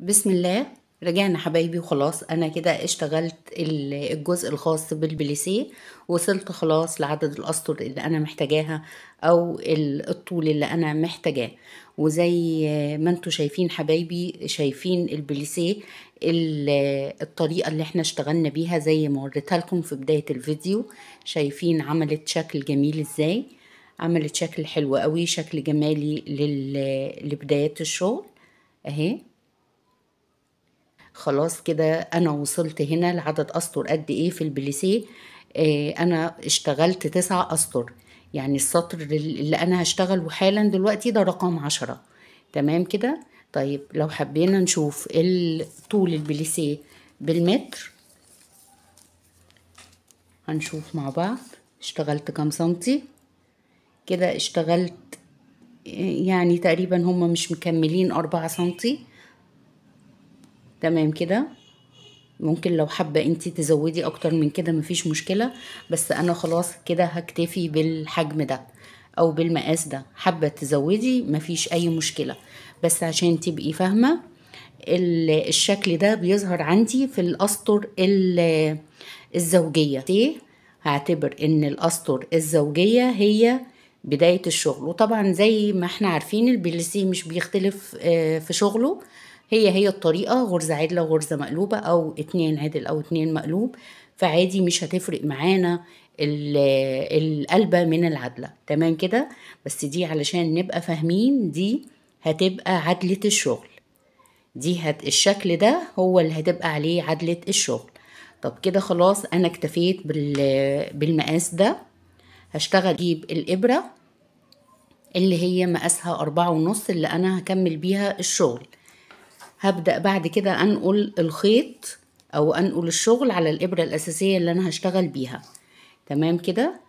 بسم الله رجعنا حبايبي وخلاص انا كده اشتغلت الجزء الخاص بالبليسيه وصلت خلاص لعدد الاسطر اللي انا محتاجاها او الطول اللي انا محتاجاه وزي ما انتم شايفين حبايبي شايفين البليسيه الطريقه اللي احنا اشتغلنا بيها زي ما وريتها لكم في بدايه الفيديو شايفين عملت شكل جميل ازاي عملت شكل حلو قوي شكل جمالي لبدايه الشغل اهي خلاص كده انا وصلت هنا لعدد اسطر قد ايه في البليسيه آه، انا اشتغلت تسعة اسطر يعني السطر اللي انا هشتغله حالا دلوقتي ده رقم عشرة تمام كده طيب لو حبينا نشوف طول البليسيه بالمتر هنشوف مع بعض اشتغلت كام سنتي كده اشتغلت يعني تقريبا هما مش مكملين أربعة سنتي تمام كده ممكن لو حابة انتي تزودي اكتر من كده مفيش مشكلة بس انا خلاص كده هكتفي بالحجم ده او بالمقاس ده حابة تزودي مفيش اي مشكلة بس عشان تبقي فاهمة الشكل ده بيظهر عندي في الاسطر الزوجية هعتبر ان الاسطر الزوجية هي بداية الشغل وطبعا زي ما احنا عارفين البلسي مش بيختلف آه، في شغله هي هي الطريقة غرزة عدلة وغرزة مقلوبة أو اتنين عدل أو اتنين مقلوب فعادي مش هتفرق معانا القلبة من العدلة تمام كده بس دي علشان نبقى فاهمين دي هتبقى عدلة الشغل دي هت الشكل ده هو اللي هتبقى عليه عدلة الشغل طب كده خلاص أنا اكتفيت بالمقاس ده هشتغل أجيب الإبرة اللي هي مقاسها أربعة ونص اللي أنا هكمل بيها الشغل هبدأ بعد كده أنقل الخيط أو أنقل الشغل على الإبرة الأساسية اللي أنا هشتغل بيها تمام كده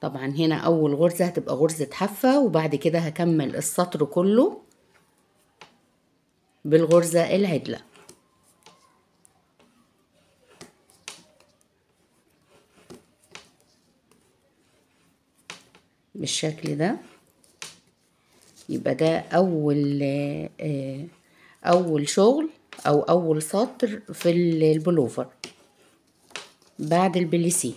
طبعا هنا أول غرزة هتبقى غرزة حفة وبعد كده هكمل السطر كله بالغرزة العدلة بالشكل ده يبقى ده أول آه أول شغل أو أول سطر في البلوفر بعد البليسيه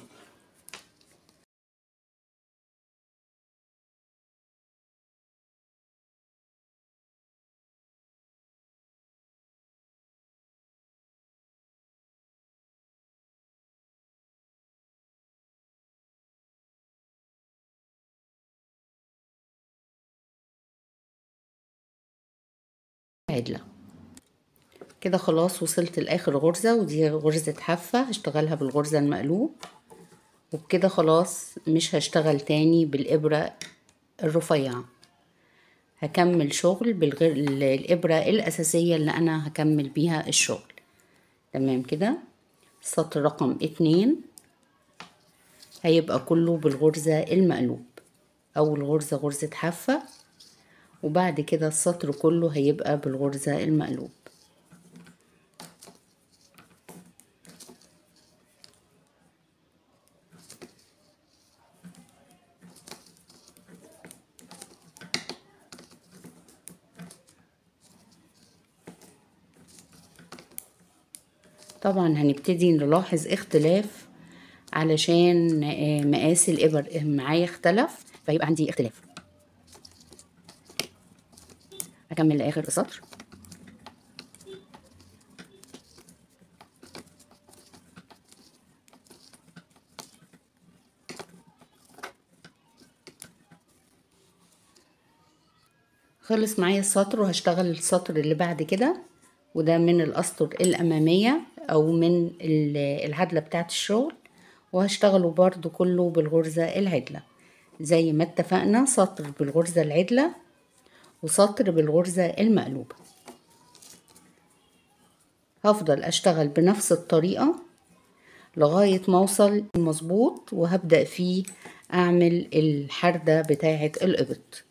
عدله كده خلاص وصلت لاخر غرزه ودي غرزه حافه هشتغلها بالغرزه المقلوب وبكده خلاص مش هشتغل تاني بالابره الرفيعه هكمل شغل بالابره الاساسيه اللي انا هكمل بيها الشغل تمام كده سطر رقم اتنين هيبقى كله بالغرزه المقلوب اول غرزه غرزه حافه وبعد كده السطر كله هيبقى بالغرزه المقلوب طبعا هنبتدي نلاحظ اختلاف علشان آه، مقاس الإبر آه، معايا اختلف فيبقى عندي اختلاف أكمل لآخر السطر خلص معايا السطر وهشتغل السطر اللي بعد كده وده من الأسطر الأمامية او من العدله بتاعه الشغل وهشتغله برضو كله بالغرزه العدله زي ما اتفقنا سطر بالغرزه العدله وسطر بالغرزه المقلوبه هفضل اشتغل بنفس الطريقه لغايه ما اوصل مظبوط وهبدا فيه اعمل الحرده بتاعه الابط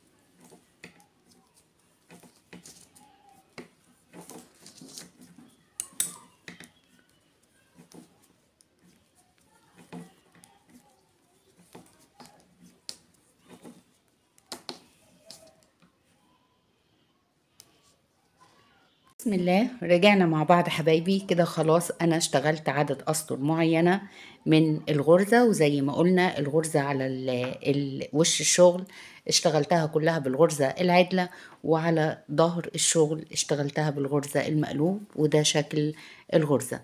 بسم الله رجعنا مع بعض حبايبي كده خلاص انا اشتغلت عدد اسطر معينة من الغرزة وزي ما قلنا الغرزة على وش الشغل اشتغلتها كلها بالغرزة العدلة وعلى ظهر الشغل اشتغلتها بالغرزة المقلوب وده شكل الغرزة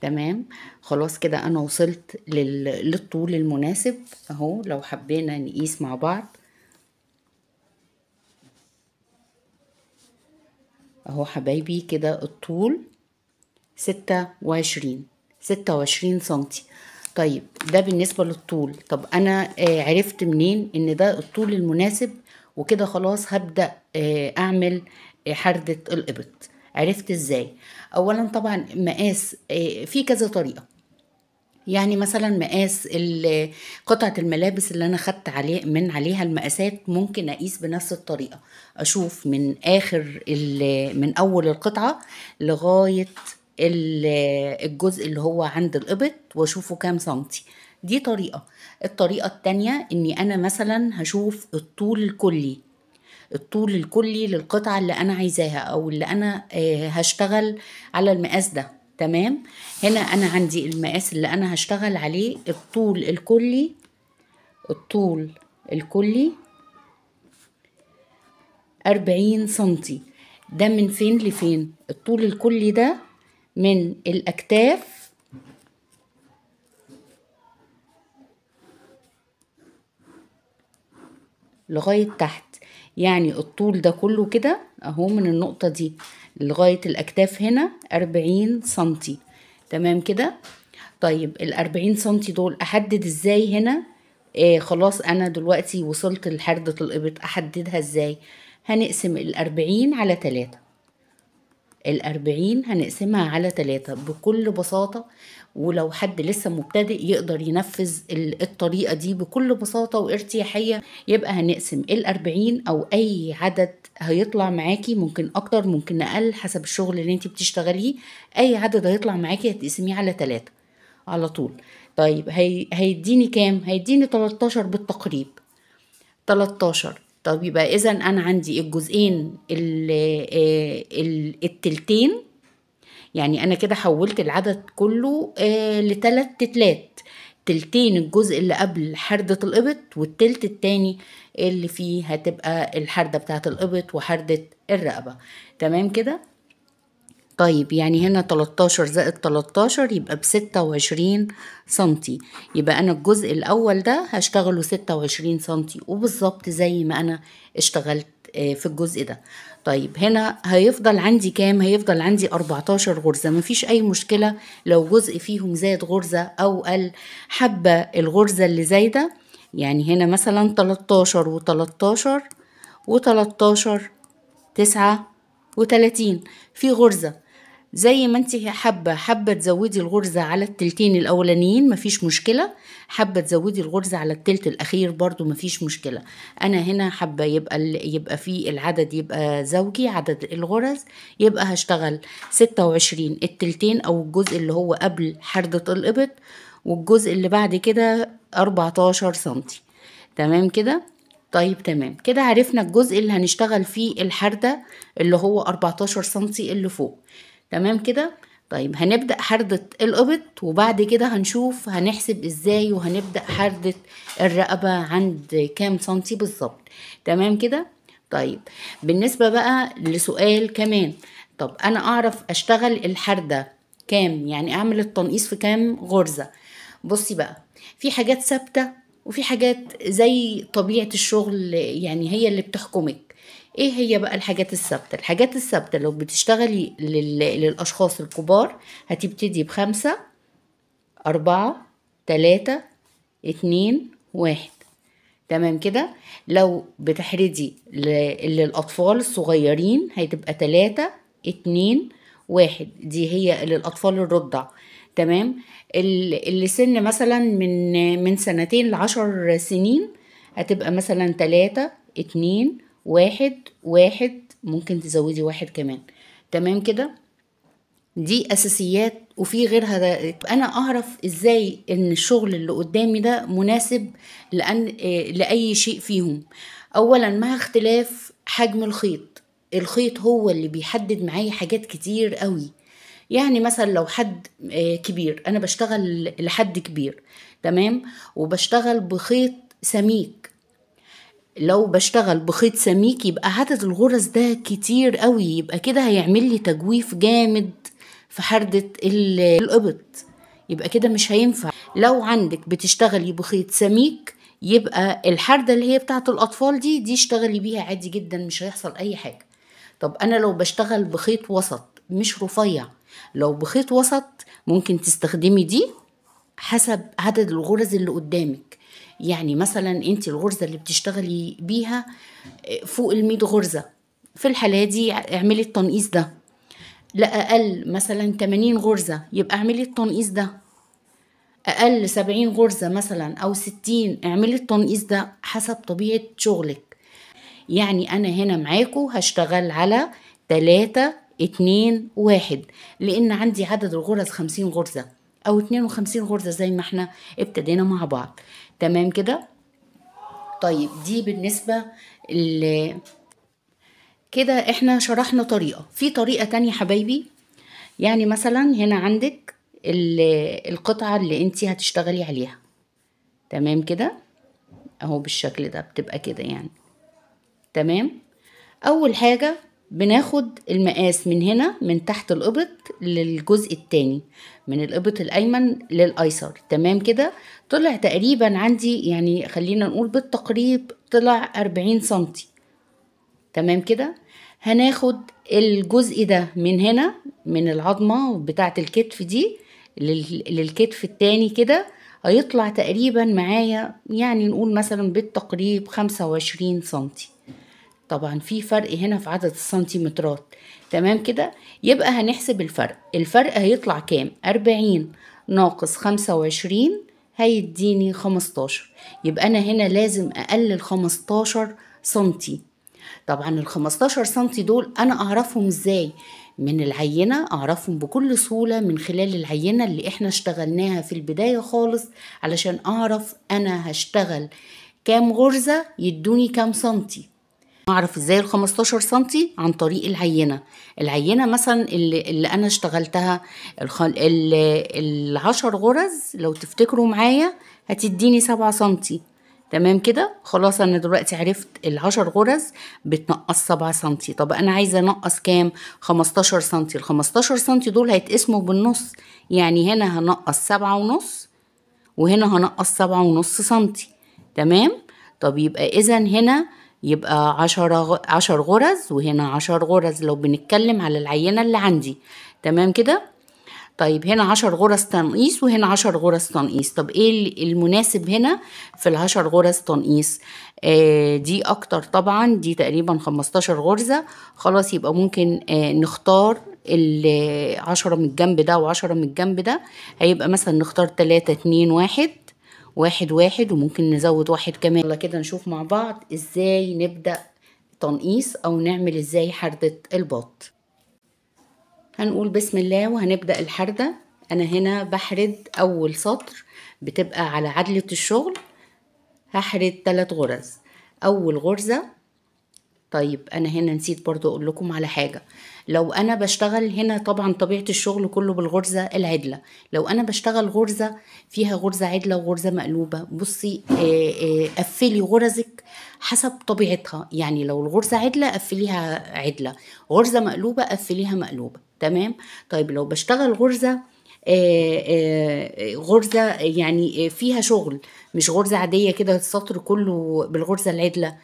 تمام خلاص كده انا وصلت للطول المناسب اهو لو حبينا نقيس مع بعض اهو حبايبي كده الطول ستة وعشرين ستة وعشرين سنتي طيب ده بالنسبة للطول طب أنا آه عرفت منين إن ده الطول المناسب وكده خلاص هبدأ آه أعمل آه حردة الإبط عرفت إزاي أولا طبعا مقاس آه، في كذا طريقة يعني مثلا مقاس قطعة الملابس اللي أنا خدت عليه من عليها المقاسات ممكن أقيس بنفس الطريقة أشوف من آخر من أول القطعة لغاية الجزء اللي هو عند القبط وأشوفه كام سنتي دي طريقة الطريقة التانية إني أنا مثلا هشوف الطول الكلي الطول الكلي للقطعة اللي أنا عايزاها أو اللي أنا آه، هشتغل على المقاس ده تمام هنا انا عندي المقاس اللي انا هشتغل عليه الطول الكلي الطول الكلي أربعين سنتي ده من فين لفين الطول الكلي ده من الأكتاف لغاية تحت يعني الطول ده كله كده اهو من النقطة دي لغاية الأكتاف هنا أربعين سنتي تمام كده طيب الأربعين سنتي دول أحدد إزاي هنا آه خلاص أنا دلوقتي وصلت لحردة الإبط أحددها إزاي هنقسم الأربعين على تلاتة الأربعين هنقسمها على ثلاثة بكل بساطة ولو حد لسه مبتدئ يقدر ينفذ الطريقة دي بكل بساطة وارتياحية يبقى هنقسم الأربعين أو أي عدد هيطلع معاكي ممكن أكتر ممكن أقل حسب الشغل اللي انت بتشتغليه أي عدد هيطلع معاكي هتقسميه على ثلاثة على طول طيب هي... هيديني كام؟ هيديني 13 بالتقريب 13 طب يبقى اذا انا عندي الجزئين آه، التلتين يعني انا كده حولت العدد كله آه، لثلاث تتلات تلتين الجزء اللي قبل حردة القبط والتلت التاني اللي فيه هتبقى الحردة بتاعة القبط وحردة الرقبة تمام كده طيب يعني هنا 13 زائد 13 يبقى ب 26 سنتي يبقى أنا الجزء الأول ده هشتغله 26 سنتي وبالظبط زي ما أنا اشتغلت آه، في الجزء ده طيب هنا هيفضل عندي كام هيفضل عندي 14 غرزة مفيش أي مشكلة لو جزء فيهم زاد غرزة أو قل حبة الغرزة اللي زايدة يعني هنا مثلا 13 و 13 و 13 9 و 30 في غرزة زي ما انت حابه حابه تزودي الغرزه على التلتين الاولانيين مفيش مشكله حابه تزودي الغرزه على التلت الاخير برضو مفيش مشكله انا هنا حابه يبقى يبقى في العدد يبقى زوجي عدد الغرز يبقى هشتغل 26 التلتين او الجزء اللي هو قبل حردة الابط والجزء اللي بعد كده 14 سنتي تمام كده طيب تمام كده عرفنا الجزء اللي هنشتغل فيه الحردة اللي هو 14 سنتي اللي فوق تمام كده طيب هنبدأ حردة القبط وبعد كده هنشوف هنحسب ازاي وهنبدأ حردة الرقبة عند كام سنتي بالظبط تمام كده طيب بالنسبة بقى لسؤال كمان طب انا اعرف اشتغل الحردة كام يعني اعمل التنقيص في كام غرزة بصي بقى في حاجات ثابتة وفي حاجات زي طبيعة الشغل يعني هي اللي بتحكمك ايه هي بقى الحاجات الثابته الحاجات الثابته لو بتشتغلي للاشخاص الكبار هتبتدي بخمسة أربعة تلاتة اتنين واحد تمام كده لو بتحردي للأطفال الصغيرين هتبقى تلاتة اتنين واحد دي هي للأطفال الرضع تمام اللي سن مثلا من من سنتين لعشر سنين هتبقى مثلا تلاتة اتنين واحد واحد ممكن تزودي واحد كمان تمام كده دي اساسيات وفي غيرها ده. انا اعرف ازاي ان الشغل اللي قدامي ده مناسب لأن آه، لاي شيء فيهم اولا مع اختلاف حجم الخيط الخيط هو اللي بيحدد معايا حاجات كتير قوي يعني مثلا لو حد آه، كبير انا بشتغل لحد كبير تمام وبشتغل بخيط سميك لو بشتغل بخيط سميك يبقى عدد الغرز ده كتير قوي يبقى كده هيعمل لي تجويف جامد في حردة القبط يبقى كده مش هينفع لو عندك بتشتغلي بخيط سميك يبقى الحردة اللي هي بتاعة الأطفال دي دي اشتغلي بيها عادي جدا مش هيحصل أي حاجة طب أنا لو بشتغل بخيط وسط مش رفيع لو بخيط وسط ممكن تستخدمي دي حسب عدد الغرز اللي قدامك يعني مثلا انت الغرزه اللي بتشتغلي بيها آه، فوق ال غرزه في الحاله دي اعملي التنقيص ده لا اقل مثلا 80 غرزه يبقى اعملي التنقيس ده اقل 70 غرزه مثلا او 60 اعملي التنقيس ده حسب طبيعه شغلك يعني انا هنا معاكو هشتغل على 3 2 1 لان عندي عدد الغرز 50 غرزه او 52 غرزه زي ما احنا ابتدينا مع بعض تمام كده طيب دي بالنسبه ل كده احنا شرحنا طريقه في طريقه تانية حبايبي يعني مثلا هنا عندك القطعه اللي انت هتشتغلي عليها تمام كده اهو بالشكل ده بتبقى كده يعني تمام اول حاجه بناخد المقاس من هنا من تحت القبط للجزء التاني من القبط الايمن للايسر تمام كده طلع تقريبا عندي يعني خلينا نقول بالتقريب طلع 40 سنتي تمام كده هناخد الجزء ده من هنا من العظمة بتاعة الكتف دي للكتف التاني كده هيطلع تقريبا معايا يعني نقول مثلا بالتقريب خمسة وعشرين سنتي طبعا في فرق هنا في عدد السنتيمترات تمام كده يبقى هنحسب الفرق الفرق هيطلع كام أربعين ناقص خمسة وعشرين هيديني خمستاشر يبقى أنا هنا لازم أقلل خمستاشر سنتي طبعا ال 15 سنتي دول انا اعرفهم ازاي من العينة اعرفهم بكل سهولة من خلال العينة اللي احنا اشتغلناها في البداية خالص علشان اعرف انا هشتغل كام غرزة يدوني كام سنتي اعرف ازاي ال 15 سم عن طريق العينه العينه مثلا اللي, اللي انا اشتغلتها ال 10 غرز لو تفتكروا معايا هتديني 7 سم تمام كده خلاص انا دلوقتي عرفت ال 10 غرز بتنقص 7 سم طب انا عايزه انقص كام 15 سم ال 15 سم دول هيتقسموا بالنص يعني هنا هنقص 7 ونص وهنا هنقص 7 ونص سم تمام طب يبقى اذا هنا يبقى عشرة عشر غرز وهنا عشر غرز لو بنتكلم على العينة اللي عندي تمام كده طيب هنا عشر غرز تنقيس وهنا عشر غرز تنقيس طب ايه المناسب هنا في العشر غرز تنقيس آه دي اكتر طبعا دي تقريبا خمستاشر غرزة خلاص يبقى ممكن آه نختار العشرة من الجنب ده وعشرة من الجنب ده هيبقى مثلا نختار تلاتة اتنين واحد واحد واحد وممكن نزود واحد كمان يلا كده نشوف مع بعض ازاي نبدأ تنقيص او نعمل ازاي حردة البط هنقول بسم الله وهنبدأ الحردة انا هنا بحرد اول سطر بتبقى على عدلة الشغل هحرد ثلاث غرز اول غرزة طيب انا هنا نسيت برضو اقول لكم على حاجة لو انا بشتغل هنا طبعا طبيعه الشغل كله بالغرزه العدله لو انا بشتغل غرزه فيها غرزه عدله وغرزه مقلوبه بصي آه، آه، قفلي غرزك حسب طبيعتها يعني لو الغرزه عدله قفليها عدله غرزه مقلوبه قفليها مقلوبه تمام طيب لو بشتغل غرزه آه، غرزة يعني فيها شغل مش غرزة عادية كده السطر كله بالغرزة العدلة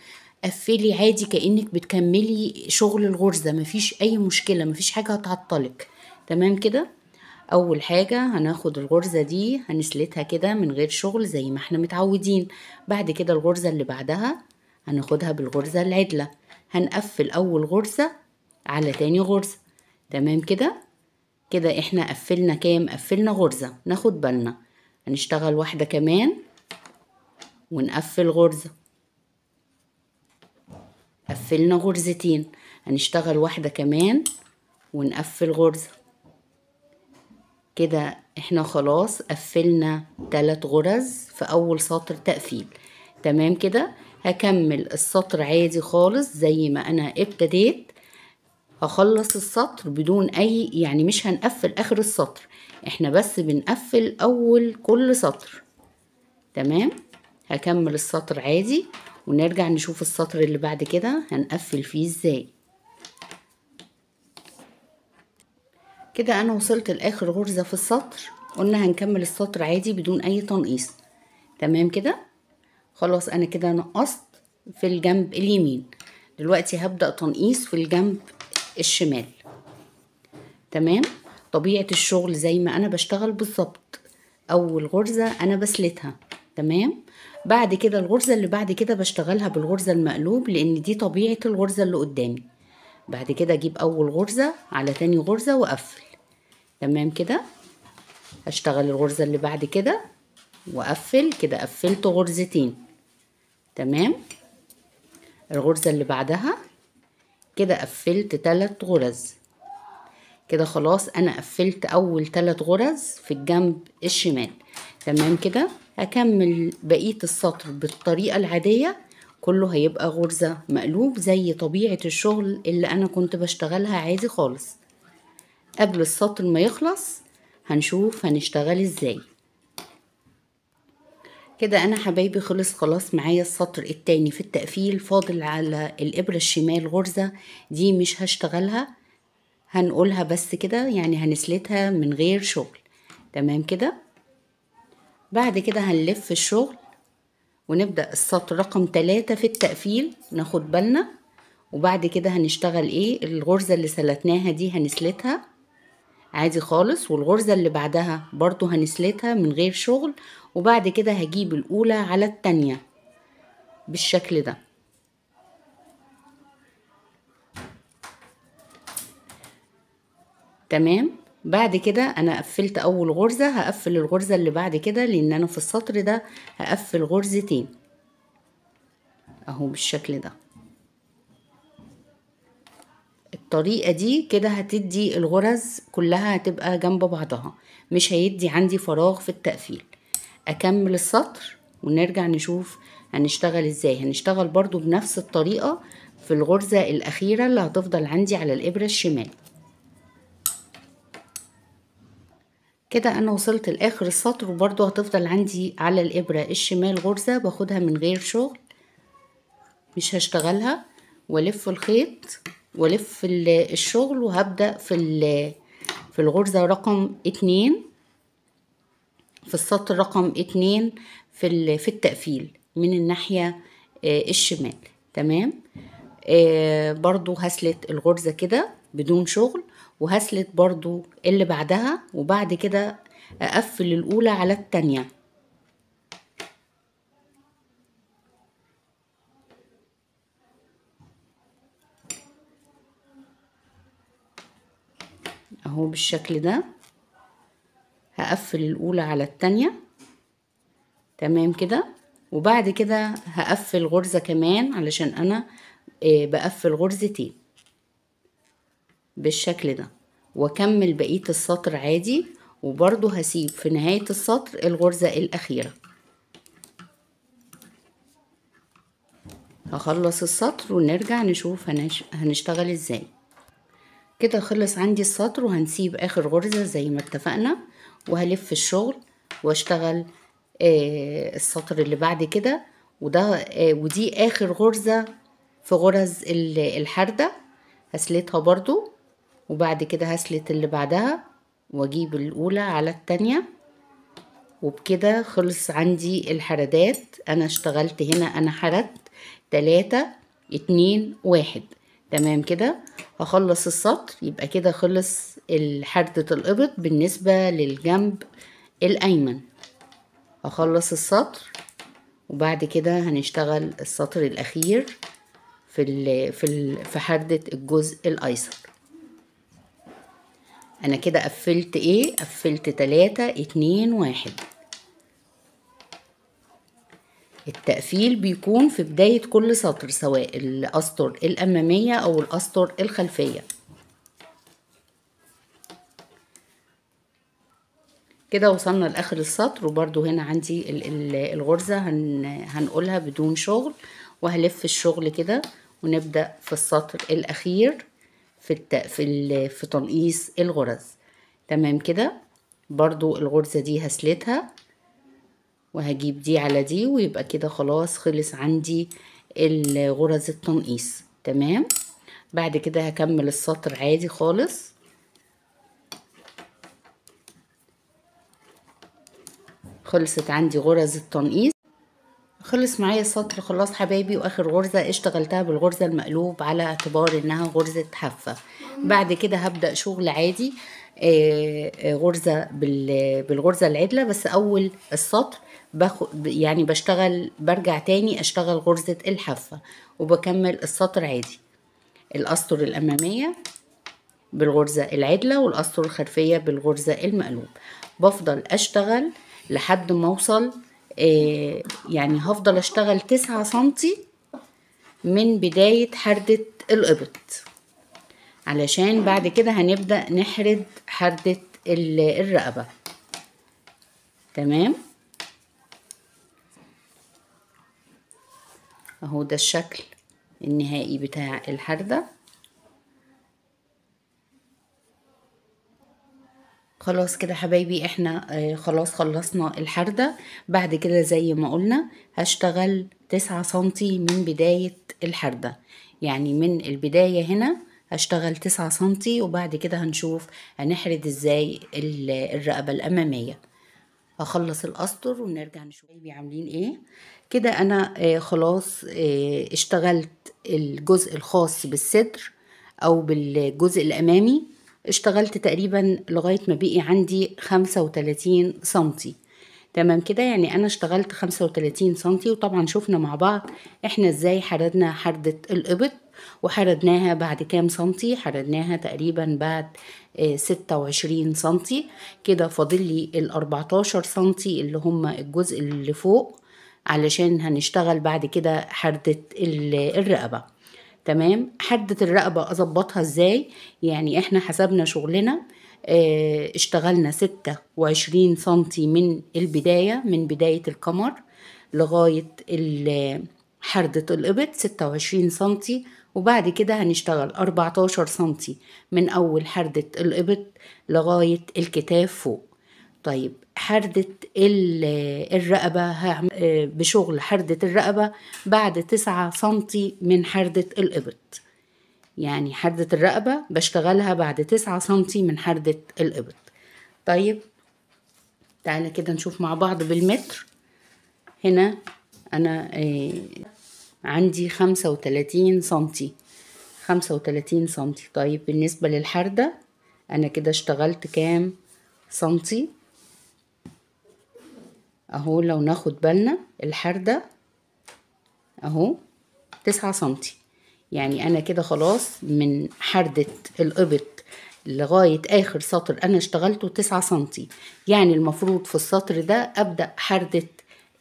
قفلي عادي كانك بتكملي شغل الغرزه مفيش اي مشكله مفيش حاجه هتعطلك تمام كده اول حاجه هناخد الغرزه دي هنسلتها كده من غير شغل زي ما احنا متعودين بعد كده الغرزه اللي بعدها هناخدها بالغرزه العدله هنقفل اول غرزه على تاني غرزه تمام كده كده احنا قفلنا كام قفلنا غرزه ناخد بالنا هنشتغل واحده كمان ونقفل غرزه قفلنا غرزتين هنشتغل واحدة كمان ونقفل غرزة كده احنا خلاص قفلنا تلات غرز في اول سطر تقفيل تمام كده هكمل السطر عادي خالص زي ما انا ابتديت هخلص السطر بدون اي يعني مش هنقفل اخر السطر احنا بس بنقفل اول كل سطر تمام هكمل السطر عادي ونرجع نشوف السطر اللي بعد كده هنقفل فيه ازاي كده انا وصلت لاخر غرزه في السطر قلنا هنكمل السطر عادي بدون اي تنقيص تمام كده خلاص انا كده نقصت في الجنب اليمين دلوقتي هبدا تنقيص في الجنب الشمال تمام طبيعه الشغل زي ما انا بشتغل بالظبط اول غرزه انا بسلتها تمام بعد كده الغرزة اللي بعد كده بشتغلها بالغرزة المقلوب لأن دي طبيعة الغرزة اللي قدامي بعد كده أجيب أول غرزة على تاني غرزة وأقفل تمام كده أشتغل الغرزة اللي بعد كده وأقفل كده قفلت غرزتين تمام الغرزة اللي بعدها كده قفلت تلات غرز كده خلاص أنا قفلت أول تلات غرز في الجنب الشمال تمام كده أكمل بقية السطر بالطريقة العادية كله هيبقى غرزة مقلوب زي طبيعة الشغل اللي أنا كنت بشتغلها عادي خالص قبل السطر ما يخلص هنشوف هنشتغل ازاي كده انا حبايبي خلص خلاص معايا السطر التاني في التقفيل فاضل على الابرة الشمال غرزة دي مش هشتغلها هنقولها بس كده يعني هنسلتها من غير شغل تمام كده بعد كده هنلف الشغل ونبدأ السطر رقم تلاتة في التقفيل ناخد بالنا وبعد كده هنشتغل ايه الغرزة اللي سلتناها دي هنسلتها عادي خالص والغرزة اللي بعدها برضو هنسلتها من غير شغل وبعد كده هجيب الأولى على التانية بالشكل ده تمام بعد كده انا قفلت اول غرزة هقفل الغرزة اللي بعد كده لان انا في السطر ده هقفل غرزتين اهو بالشكل ده الطريقة دي كده هتدي الغرز كلها هتبقى جنب بعضها مش هيدي عندي فراغ في التقفيل اكمل السطر ونرجع نشوف هنشتغل ازاي هنشتغل برضو بنفس الطريقة في الغرزة الاخيرة اللي هتفضل عندي على الابرة الشمال كده انا وصلت لاخر السطر وبرضو هتفضل عندي على الابره الشمال غرزه باخدها من غير شغل مش هشتغلها ولف الخيط ولف الشغل وهبدا في في الغرزه رقم اتنين في السطر رقم اتنين في في التقفيل من الناحيه آه، الشمال تمام آه، برضو هسلت الغرزه كده بدون شغل وهسلت برضو اللي بعدها وبعد كده اقفل الاولى على التانية اهو بالشكل ده هقفل الاولى على التانية تمام كده وبعد كده هقفل غرزة كمان علشان انا آه، بقفل غرزتين بالشكل ده واكمل بقية السطر عادي وبرضو هسيب في نهاية السطر الغرزة الأخيرة هخلص السطر ونرجع نشوف هنشتغل ازاي كده خلص عندي السطر وهنسيب اخر غرزة زي ما اتفقنا وهلف الشغل واشتغل آه السطر اللي بعد كده وده آه ودي اخر غرزة في غرز الحردة هسلتها برضو وبعد كده هسلت اللي بعدها واجيب الاولى على التانية وبكده خلص عندي الحردات انا اشتغلت هنا انا حردت تلاتة اتنين واحد تمام كده هخلص السطر يبقى كده خلص حردة القبط بالنسبة للجنب الايمن هخلص السطر وبعد كده هنشتغل السطر الاخير في في حردة الجزء الايسر انا كده قفلت ايه قفلت تلاتة اتنين واحد التقفيل بيكون في بداية كل سطر سواء الأسطر الأمامية أو الأسطر الخلفية كده وصلنا لآخر السطر وبرده هنا عندي الغرزة هنقولها بدون شغل وهلف الشغل كده ونبدأ في السطر الأخير في الت... في ال... في تنقيص الغرز تمام كده برضو الغرزة دي هسلتها وهجيب دي على دي ويبقى كده خلاص خلص عندي الغرز التنقيص تمام بعد كده هكمل السطر عادي خالص خلصت عندي غرز التنقيص خلص معايا السطر خلاص حبايبي واخر غرزة اشتغلتها بالغرزة المقلوب على اعتبار انها غرزة حافة بعد كده هبدأ شغل عادي آه، آه، غرزة بالغرزة العدلة بس اول السطر يعني بشتغل برجع تاني اشتغل غرزة الحافة وبكمل السطر عادي الاسطر الامامية بالغرزة العدلة والاسطر الخلفية بالغرزة المقلوب بفضل اشتغل لحد ما اوصل آه، يعني هفضل اشتغل تسعة سنتي من بداية حردة القبط علشان بعد كده هنبدأ نحرد حردة الرقبة تمام اهو ده الشكل النهائي بتاع الحردة خلاص كده حبايبي احنا آه، خلاص خلصنا الحردة بعد كده زي ما قلنا هشتغل تسعة سنتي من بداية الحردة يعني من البداية هنا هشتغل تسعة سنتي وبعد كده هنشوف هنحرد ازاي الرقبة الأمامية هخلص الأسطر ونرجع نشوف عاملين ايه كده انا آه، خلاص آه، اشتغلت الجزء الخاص بالصدر او بالجزء الأمامي اشتغلت تقريبا لغاية ما بقي عندي 35 سنتي تمام كده يعني انا اشتغلت 35 سنتي وطبعا شفنا مع بعض احنا ازاي حردنا حردة القبط وحردناها بعد كام سنتي حردناها تقريبا بعد آه، ستة وعشرين سنتي كده فاضل لي الأربعتاشر سنتي اللي هم الجزء اللي فوق علشان هنشتغل بعد كده حردة الرقبة تمام حدة الرقبة أظبطها إزاي يعني إحنا حسبنا شغلنا آه، اشتغلنا ستة وعشرين سنتي من البداية من بداية القمر لغاية حردة الإبط ستة وعشرين سنتي وبعد كده هنشتغل أربعتاشر سنتي من أول حردة الإبط لغاية الكتاف فوق طيب حردة الرقبة آه، بشغل حردة الرقبة بعد تسعة سنتي من حردة الإبط يعني حردة الرقبة بشتغلها بعد تسعة سنتي من حردة الإبط طيب تعالى كده نشوف مع بعض بالمتر هنا أنا آه، عندي خمسة وتلاتين سنتي خمسة وتلاتين سنتي طيب بالنسبة للحردة أنا كده اشتغلت كام سنتي اهو لو ناخد بالنا الحردة اهو تسعة سنتي يعني انا كده خلاص من حردة القبط لغاية اخر سطر انا اشتغلته تسعة سنتي يعني المفروض في السطر ده ابدأ حردة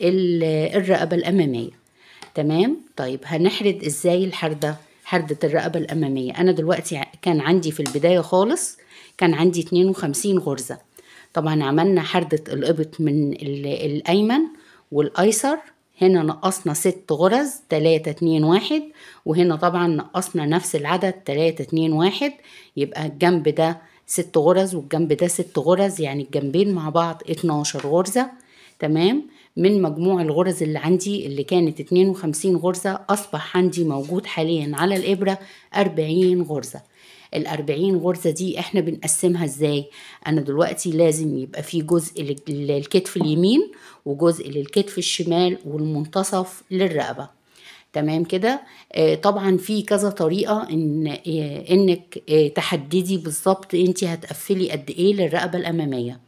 الرقبة الامامية تمام طيب هنحرد ازاي الحردة حردة الرقبة الامامية انا دلوقتي كان عندي في البداية خالص كان عندي 52 غرزة طبعا عملنا حردة الإبط من الأيمن والأيسر هنا نقصنا ست غرز تلاتة اتنين واحد وهنا طبعا نقصنا نفس العدد تلاتة اتنين واحد يبقى الجنب ده ست غرز والجنب ده ست غرز يعني الجنبين مع بعض اتناشر غرزة تمام من مجموع الغرز اللي عندي اللي كانت اتنين وخمسين غرزة أصبح عندي موجود حاليا على الإبرة أربعين غرزة الأربعين غرزة دي احنا بنقسمها ازاي انا دلوقتي لازم يبقى في جزء للكتف اليمين وجزء للكتف الشمال والمنتصف للرقبة تمام كده آه طبعا في كذا طريقة ان آه انك آه تحددي بالظبط انت هتقفلي قد ايه للرقبة الامامية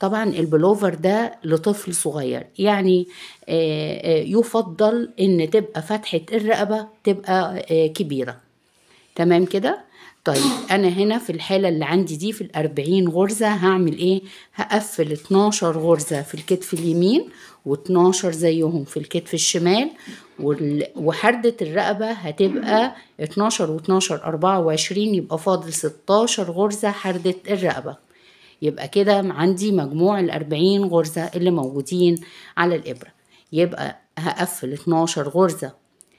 طبعا البلوفر ده لطفل صغير يعني آه، آه، يفضل ان تبقى فتحة الرقبة تبقى آه، كبيرة تمام كده طيب انا هنا في الحاله اللي عندي دي في الأربعين غرزه هعمل ايه هقفل اتناشر غرزه في الكتف اليمين واتناشر زيهم في الكتف الشمال وحردة الرقبة هتبقى 12 و12 وعشرين يبقى فاضل 16 غرزة حردة الرقبة يبقى كده عندي مجموع الأربعين غرزة اللي موجودين على الإبرة يبقى هقفل 12 غرزة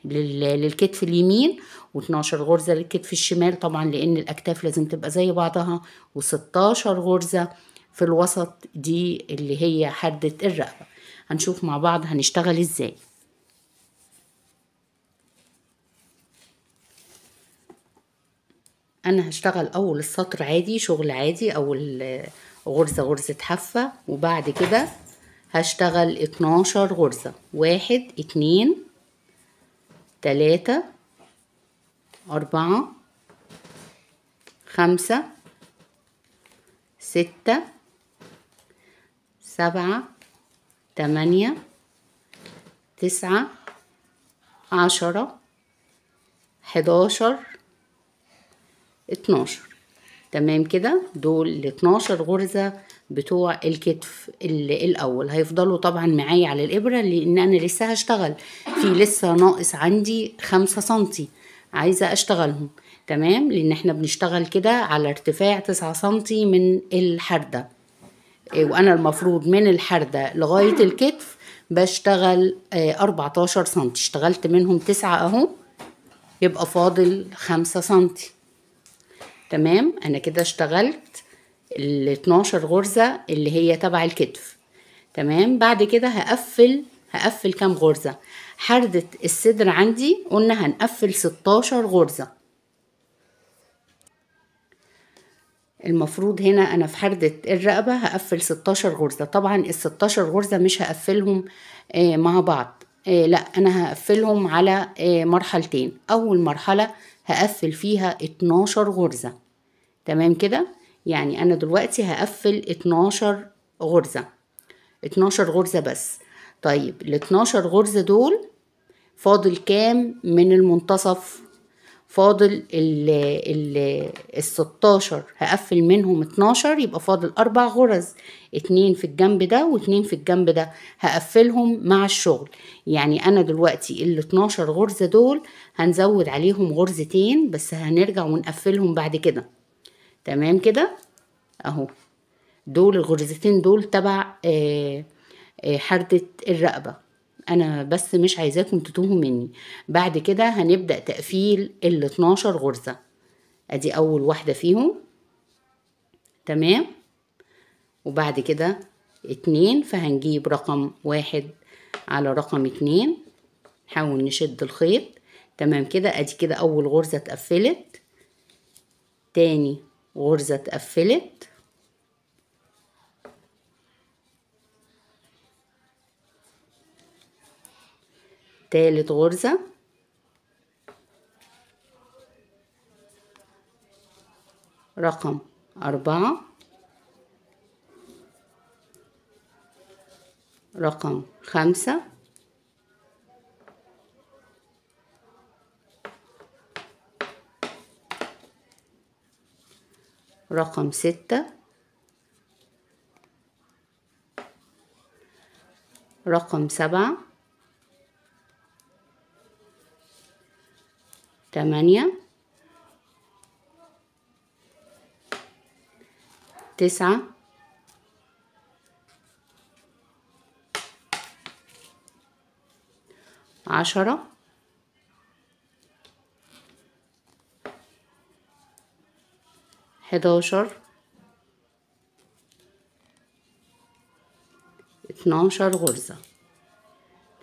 للكتف اليمين و12 غرزة للكتف الشمال طبعا لأن الأكتاف لازم تبقى زي بعضها و16 غرزة في الوسط دي اللي هي حدة الرقبة هنشوف مع بعض هنشتغل ازاي أنا هشتغل أول السطر عادي شغل عادي أول غرزة غرزة حفة وبعد كده هشتغل 12 غرزة واحد اتنين تلاتة أربعة خمسة ستة سبعة تمانية تسعة عشرة حداشر اتناشر تمام كده دول الاتناشر غرزة بتوع الكتف الاول هيفضلوا طبعا معايا على الابره لان انا لسه هشتغل في لسه ناقص عندي خمسة سنتي عايزه اشتغلهم تمام لان احنا بنشتغل كده على ارتفاع تسعة سنتي من الحرده إيه، وانا المفروض من الحرده لغايه الكتف بشتغل 14 آه، سنتي اشتغلت منهم تسعة اهو يبقى فاضل خمسة سنتي تمام انا كده اشتغلت ال 12 غرزة اللي هي تبع الكتف تمام بعد كده هقفل هقفل كام غرزة حردة الصدر عندي قلنا هنقفل 16 غرزة المفروض هنا انا في حردة الرقبة هقفل 16 غرزة طبعا ال 16 غرزة مش هقفلهم آه، مع بعض آه، لا انا هقفلهم على آه، مرحلتين اول مرحلة هقفل فيها 12 غرزة تمام كده يعني أنا دلوقتي هقفل 12 غرزة 12 غرزة بس طيب ال 12 غرزة دول فاضل كام من المنتصف فاضل ال ال 16 هقفل منهم 12 يبقى فاضل اربع غرز اتنين في الجنب ده واتنين في الجنب ده هقفلهم مع الشغل يعني انا دلوقتي ال 12 غرزه دول هنزود عليهم غرزتين بس هنرجع ونقفلهم بعد كده تمام كده اهو دول الغرزتين دول تبع آه، آه، حردة الرقبة انا بس مش عايزاكم تتوهوا مني بعد كده هنبدأ تقفيل ال 12 غرزة ادي اول واحدة فيهم تمام وبعد كده اتنين فهنجيب رقم واحد على رقم اتنين نحاول نشد الخيط تمام كده ادي كده اول غرزة اتقفلت تاني غرزة اتقفلت تالت غرزة رقم أربعة رقم خمسة رقم ستة رقم سبعة تمانية تسعة عشرة حداشر اتناشر غرزة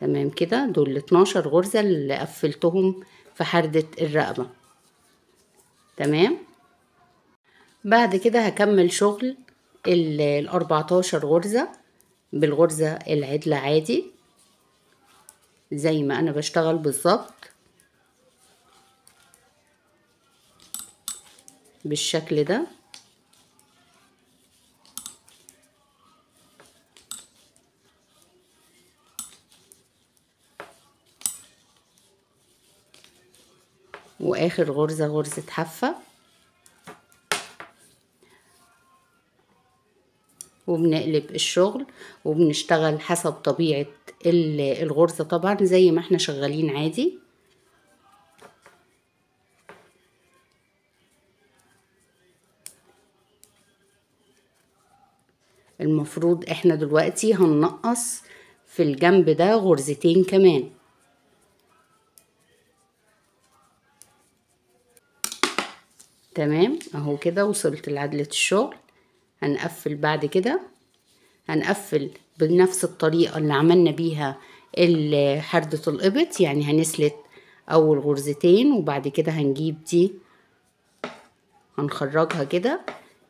تمام كده دول اتناشر غرزة اللي قفلتهم في حردة الرقبة تمام بعد كده هكمل شغل الاربعتاشر غرزة بالغرزة العدلة عادي زي ما انا بشتغل بالظبط بالشكل ده واخر غرزة غرزة حفة وبنقلب الشغل وبنشتغل حسب طبيعة الغرزة طبعا زي ما احنا شغالين عادي المفروض احنا دلوقتي هننقص في الجنب ده غرزتين كمان تمام اهو كده وصلت لعدلة الشغل هنقفل بعد كده هنقفل بنفس الطريقة اللي عملنا بيها حردة القبط يعني هنسلت اول غرزتين وبعد كده هنجيب دي هنخرجها كده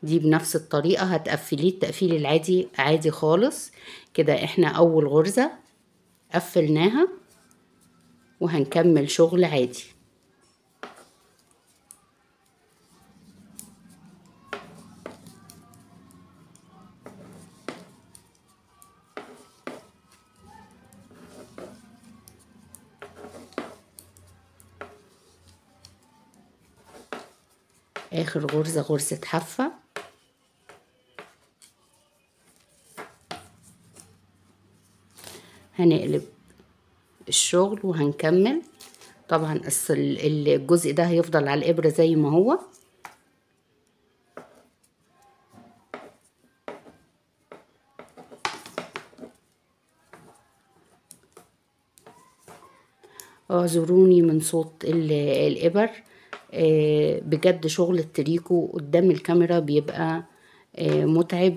دي بنفس الطريقة هتقفليه التقفيل العادي عادي خالص كده احنا أول غرزة قفلناها وهنكمل شغل عادي اخر غرزة غرزة حفة هنقلب الشغل وهنكمل طبعا الجزء ده هيفضل على الإبرة زي ما هو اعذروني من صوت الإبر آه، بجد شغل التريكو قدام الكاميرا بيبقى آه، متعب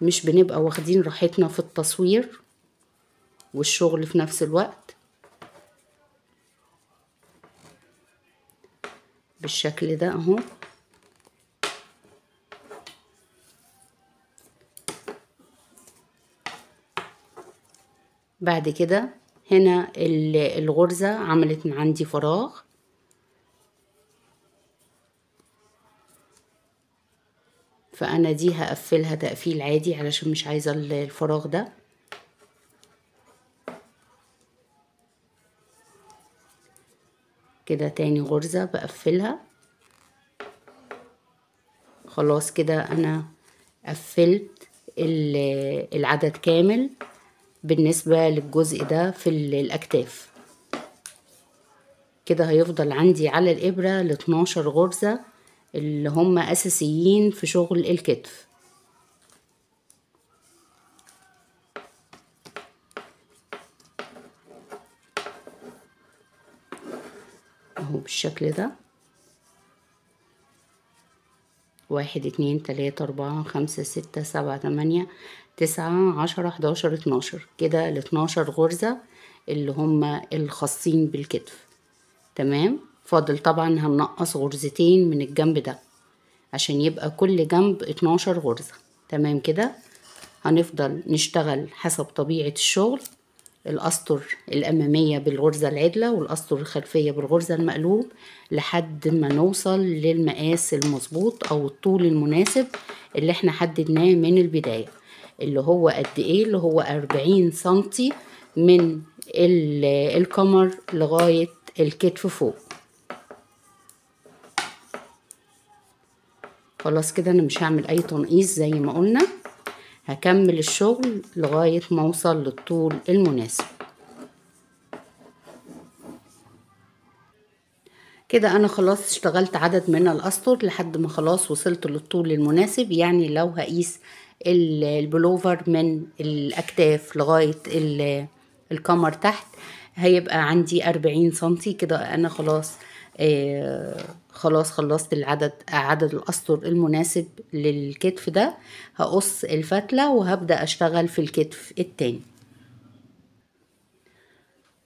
مش بنبقى واخدين راحتنا في التصوير والشغل في نفس الوقت بالشكل ده اهو بعد كده هنا الغرزة عملت من عندي فراغ فأنا دي هقفلها تقفيل عادي علشان مش عايزة الفراغ ده كده تاني غرزة بقفلها خلاص كده انا قفلت العدد كامل بالنسبة للجزء ده في الاكتاف كده هيفضل عندي على الابرة ل 12 غرزة اللي هم اساسيين في شغل الكتف اهو بالشكل ده واحد اتنين تلاتة أربعة خمسة ستة سبعة تمانية تسعة عشرة حداشر اتناشر كده الاتناشر غرزة اللي هما الخاصين بالكتف تمام فاضل طبعا هننقص غرزتين من الجنب ده عشان يبقى كل جنب اتناشر غرزة تمام كده هنفضل نشتغل حسب طبيعة الشغل الأسطر الأمامية بالغرزة العدلة والأسطر الخلفية بالغرزة المقلوب لحد ما نوصل للمقاس المظبوط أو الطول المناسب اللي احنا حددناه من البداية اللي هو قد ايه اللي هو أربعين سنتي من القمر لغاية الكتف فوق خلاص كده انا مش هعمل اي تنقيص زي ما قلنا هكمل الشغل لغاية ما اوصل للطول المناسب كده انا خلاص اشتغلت عدد من الاسطر لحد ما خلاص وصلت للطول المناسب يعني لو هقيس البلوفر من الاكتاف لغاية القمر تحت هيبقى عندي أربعين سنتي كده انا خلاص آه، خلاص خلصت العدد عدد الأسطر المناسب للكتف ده هقص الفتلة وهبدأ أشتغل في الكتف التاني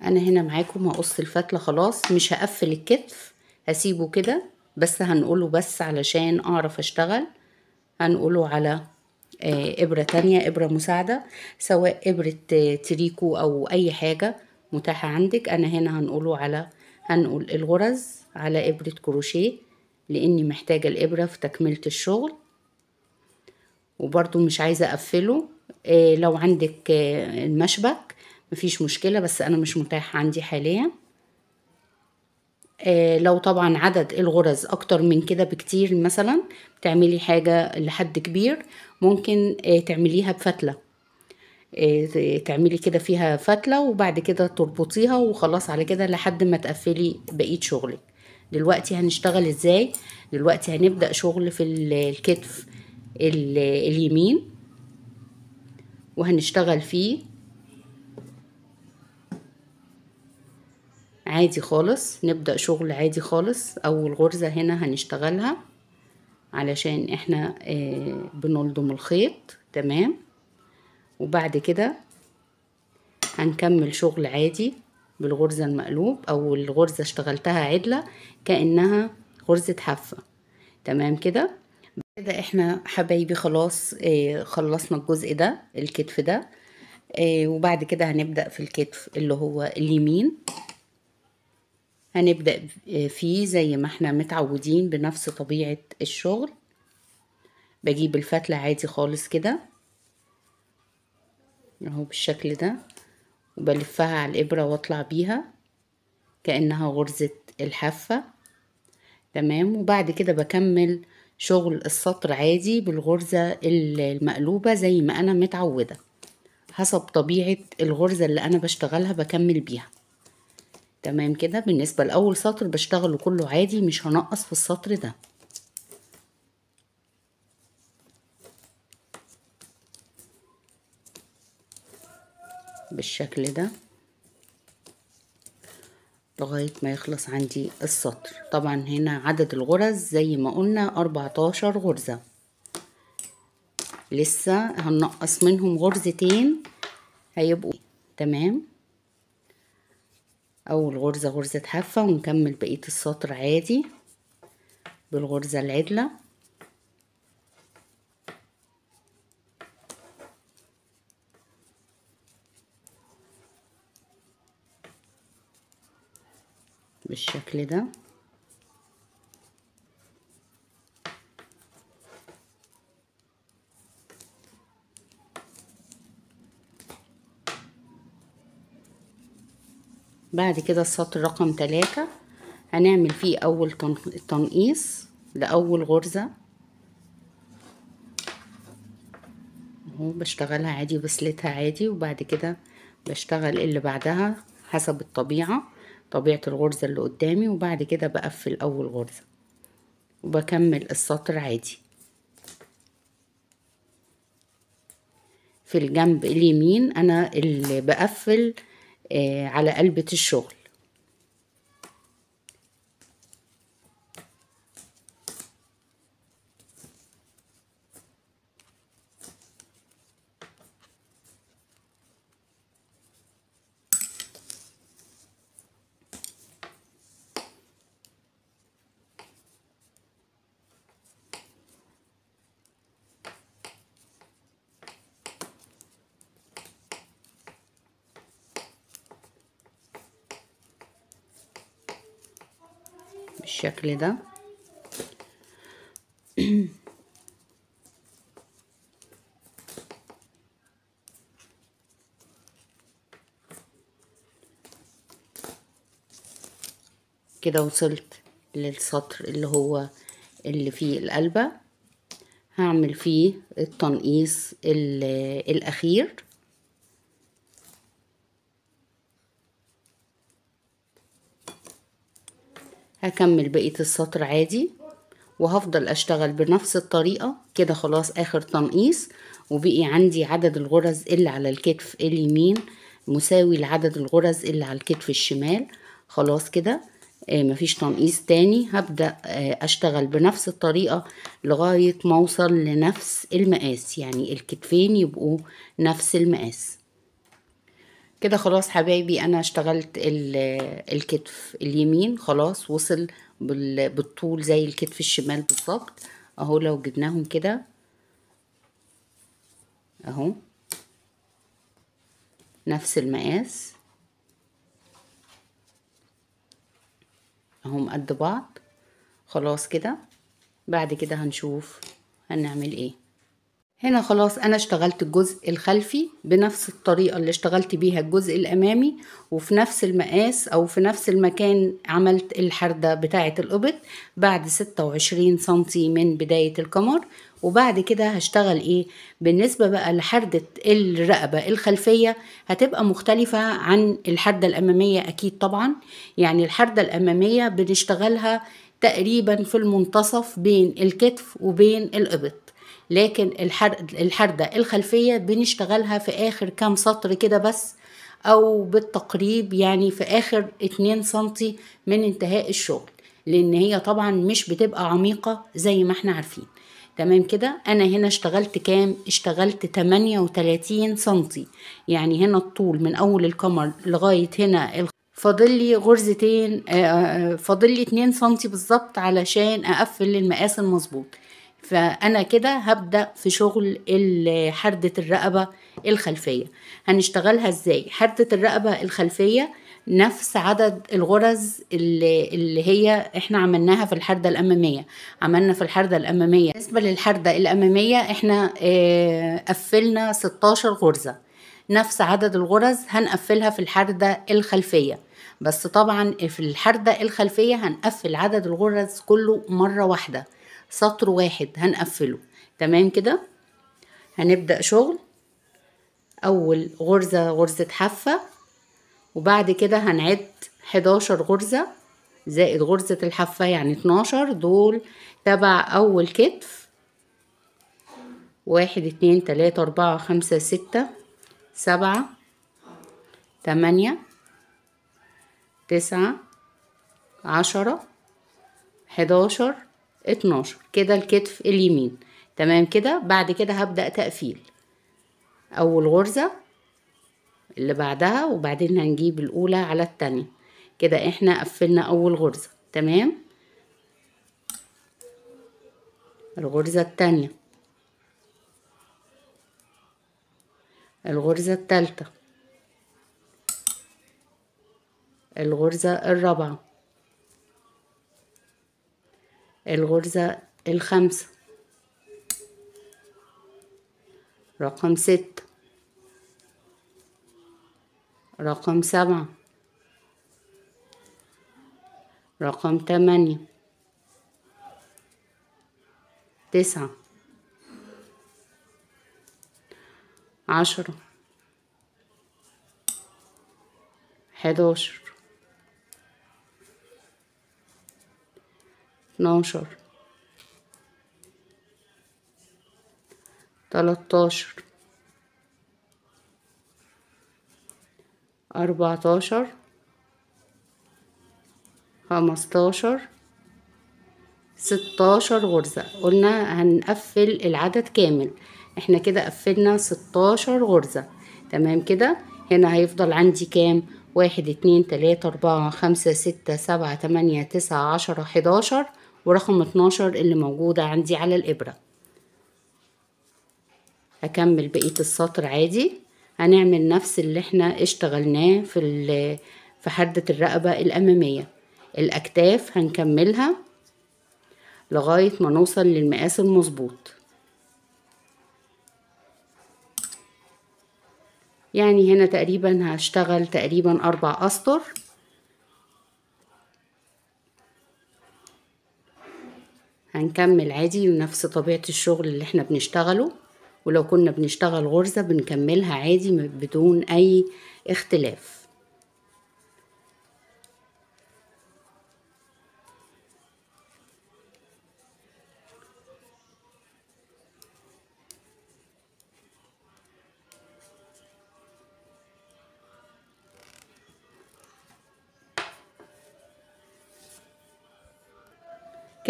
أنا هنا معاكم هقص الفتلة خلاص مش هقفل الكتف هسيبه كده بس هنقوله بس علشان أعرف أشتغل هنقوله على آه، إبرة تانية إبرة مساعدة سواء إبرة آه، تريكو أو أي حاجة متاحة عندك أنا هنا هنقوله على هنقول الغرز على إبرة كروشيه لأني محتاجة الإبرة في تكملة الشغل وبرضو مش عايزة أقفله إيه لو عندك آه، المشبك مفيش مشكلة بس أنا مش متاح عندي حاليا إيه لو طبعا عدد الغرز أكتر من كده بكتير مثلا تعملي حاجة لحد كبير ممكن آه، تعمليها بفتلة آه، تعملي كده فيها فتله وبعد كده تربطيها وخلاص على كده لحد ما تقفلي بقيه شغلك دلوقتي هنشتغل ازاي دلوقتي هنبدأ شغل في الكتف اليمين وهنشتغل فيه عادي خالص نبدأ شغل عادي خالص أول غرزة هنا هنشتغلها علشان احنا آه، بنلضم الخيط تمام وبعد كده هنكمل شغل عادي بالغرزة المقلوب أو الغرزة اشتغلتها عدلة كأنها غرزة حافة تمام كده كده احنا حبايبي خلاص اه خلصنا الجزء ده الكتف ده اه وبعد كده هنبدأ في الكتف اللي هو اليمين هنبدأ آه، فيه زي ما احنا متعودين بنفس طبيعة الشغل بجيب الفتلة عادي خالص كده اهو بالشكل ده وبلفها على الإبرة واطلع بيها كأنها غرزة الحافة تمام وبعد كده بكمل شغل السطر عادي بالغرزة المقلوبة زي ما أنا متعودة حسب طبيعة الغرزة اللي أنا بشتغلها بكمل بيها تمام كده بالنسبة لأول سطر بشتغله كله عادي مش هنقص في السطر ده بالشكل ده لغاية ما يخلص عندي السطر طبعا هنا عدد الغرز زي ما قلنا 14 غرزة لسه هنقص منهم غرزتين هيبقوا تمام اول غرزة غرزة حافة ونكمل بقية السطر عادي بالغرزة العدلة بالشكل ده بعد كده السطر رقم تلاتة هنعمل فيه اول تنقيص لاول غرزة اهو بشتغلها عادي بسلتها عادي وبعد كده بشتغل اللي بعدها حسب الطبيعة طبيعة الغرزة اللي قدامي وبعد كده بقفل أول غرزة وبكمل السطر عادي في الجنب اليمين أنا اللي بقفل آه، على قلبة الشغل بالشكل ده كده وصلت للسطر اللي هو اللي فيه القلبة هعمل فيه التنقيص الأخير هكمل بقية السطر عادي وهفضل اشتغل بنفس الطريقة كده خلاص اخر تنقيص وبقي عندي عدد الغرز اللي على الكتف اليمين مساوي لعدد الغرز اللي على الكتف الشمال خلاص كده آه، مفيش تنقيص تاني هبدأ آه، اشتغل بنفس الطريقة لغاية ما اوصل لنفس المقاس يعني الكتفين يبقوا نفس المقاس كده خلاص حبايبي انا اشتغلت الكتف اليمين خلاص وصل بالطول زي الكتف الشمال بالظبط اهو لو جبناهم كده اهو نفس المقاس اهم قد بعض خلاص كده بعد كده هنشوف هنعمل ايه هنا خلاص انا اشتغلت الجزء الخلفي بنفس الطريقة اللي اشتغلت بيها الجزء الامامي وفي نفس المقاس او في نفس المكان عملت الحردة بتاعة القبط بعد 26 سنتي من بداية القمر وبعد كده هشتغل ايه بالنسبة بقى لحردة الرقبة الخلفية هتبقى مختلفة عن الحردة الامامية اكيد طبعا يعني الحردة الامامية بنشتغلها تقريبا في المنتصف بين الكتف وبين القبط لكن الحردة الخلفية بنشتغلها في آخر كام سطر كده بس أو بالتقريب يعني في آخر اتنين سنتي من انتهاء الشغل لأن هي طبعا مش بتبقى عميقة زي ما احنا عارفين تمام كده أنا هنا اشتغلت كام؟ اشتغلت 38 سنتي يعني هنا الطول من أول القمر لغاية هنا الخ... فاضل لي غرزتين فاضل لي 2 سنتي بالظبط علشان اقفل المقاس المظبوط فأنا كده هبدأ في شغل حردة الرقبة الخلفية هنشتغلها ازاي حردة الرقبة الخلفية نفس عدد الغرز اللي, اللي هي احنا عملناها في الحردة الأمامية عملنا في الحردة الأمامية بالنسبة للحردة الأمامية احنا اه قفلنا 16 غرزة نفس عدد الغرز هنقفلها في الحردة الخلفية بس طبعا في الحردة الخلفية هنقفل عدد الغرز كله مرة واحدة سطر واحد هنقفله تمام كده هنبدأ شغل أول غرزة غرزة حافة وبعد كده هنعد 11 غرزة زائد غرزة الحافة يعني 12 دول تبع أول كتف واحد اتنين تلاتة أربعة خمسة ستة سبعة تمانية تسعة عشرة حداشر 12 كده الكتف اليمين تمام كده بعد كده هبدأ تقفيل أول غرزة اللي بعدها وبعدين هنجيب الأولى على التانية كده احنا قفلنا أول غرزة تمام الغرزة التانية الغرزة التالتة الغرزة الرابعة الغرزة الخمسة رقم ستة رقم سبعة رقم تمانية تسعة عشرة حداشر اتناشر تلاتاشر أربعتاشر خمستاشر ستاشر غرزة قلنا هنقفل العدد كامل احنا كده قفلنا ستاشر غرزة تمام كده هنا هيفضل عندي كام واحد اتنين تلاتة أربعة خمسة ستة سبعة تمانية تسعة عشرة حداشر ورقم 12 اللي موجودة عندي على الإبرة هكمل بقية السطر عادي هنعمل نفس اللي احنا اشتغلناه في في حدة الرقبة الأمامية الأكتاف هنكملها لغاية ما نوصل للمقاس المظبوط يعني هنا تقريبا هشتغل تقريبا أربع أسطر هنكمل عادي نفس طبيعة الشغل اللي احنا بنشتغله ولو كنا بنشتغل غرزة بنكملها عادي بدون أي اختلاف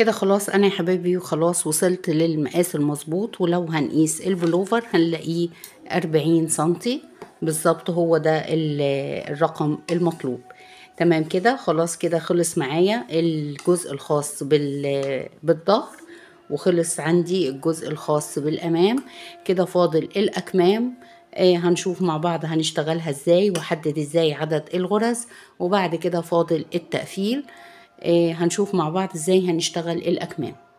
كده خلاص انا يا حبايبي خلاص وصلت للمقاس المظبوط ولو هنقيس البلوفر هنلاقيه 40 سنتي بالظبط هو ده الرقم المطلوب تمام كده خلاص كده خلص معايا الجزء الخاص بالظهر وخلص عندي الجزء الخاص بالامام كده فاضل الاكمام آه، هنشوف مع بعض هنشتغلها ازاي وحدد ازاي عدد الغرز وبعد كده فاضل التقفيل إيه، هنشوف مع بعض ازاي هنشتغل الاكمام